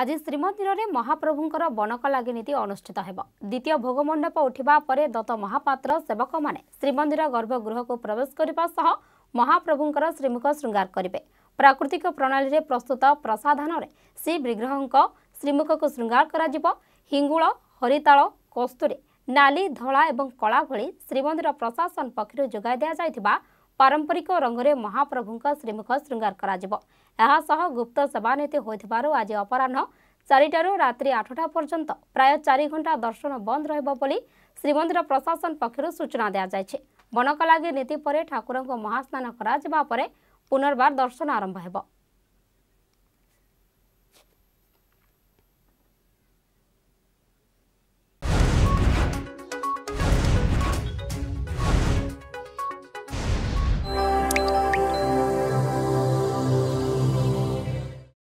ଆଜି ଶ୍ରୀମନ୍ଦିରରେ ମହାପ୍ରଭୁଙ୍କର ବନକଲାଗି ନୀତି ଅନୁଷ୍ଠିତ ହେବ ଦ୍ୱିତୀୟ ଭୋଗମଣ୍ଡପ ଉଠିବା ପରେ ଦତ ମହାପାତ୍ର ସେବକମାନେ ଶ୍ରୀମନ୍ଦିର ଗର୍ଭଗୃହକୁ ପ୍ରବେଶ କରିବା ସହ ମହାପ୍ରଭୁଙ୍କର ଶ୍ରୀମୁଖ ଶୃଙ୍ଗାର କରିବେ ପ୍ରାକୃତିକ ପ୍ରଣାଳୀରେ ପ୍ରସ୍ତୁତ ପ୍ରସାଧାନରେ ଶ୍ରୀବିଗ୍ରହଙ୍କ ଶ୍ରୀମୁଖକୁ ଶୃଙ୍ଗାର କରାଯିବ ହିଙ୍ଗୁଳ ହରିତାଳ କସ୍ତୁରୀ ନାଲି ଧଳା ଏବଂ କଳା ଭଳି ଶ୍ରୀମନ୍ଦିର ପ୍ରଶାସନ ପକ୍ଷରୁ ଯୋଗାଇ ଦିଆଯାଇଥିବା ପାରମ୍ପରିକ ରଙ୍ଗରେ ମହାପ୍ରଭୁଙ୍କ ଶ୍ରୀମୁଖ ଶୃଙ୍ଗାର କରାଯିବ ଏହାସହ ଗୁପ୍ତ ସେବାନୀତି ହୋଇଥିବାରୁ ଆଜି ଅପରାହ୍ନ ଚାରିଟାରୁ ରାତ୍ରି ଆଠଟା ପର୍ଯ୍ୟନ୍ତ ପ୍ରାୟ ଚାରି ଘଣ୍ଟା ଦର୍ଶନ ବନ୍ଦ ରହିବ ବୋଲି ଶ୍ରୀମନ୍ଦିର ପ୍ରଶାସନ ପକ୍ଷରୁ ସୂଚନା ଦିଆଯାଇଛି ବନକଲାଗି ନୀତି ପରେ ଠାକୁରଙ୍କ ମହାସ୍ନାନ କରାଯିବା ପରେ ପୁନର୍ବାର ଦର୍ଶନ ଆରମ୍ଭ ହେବ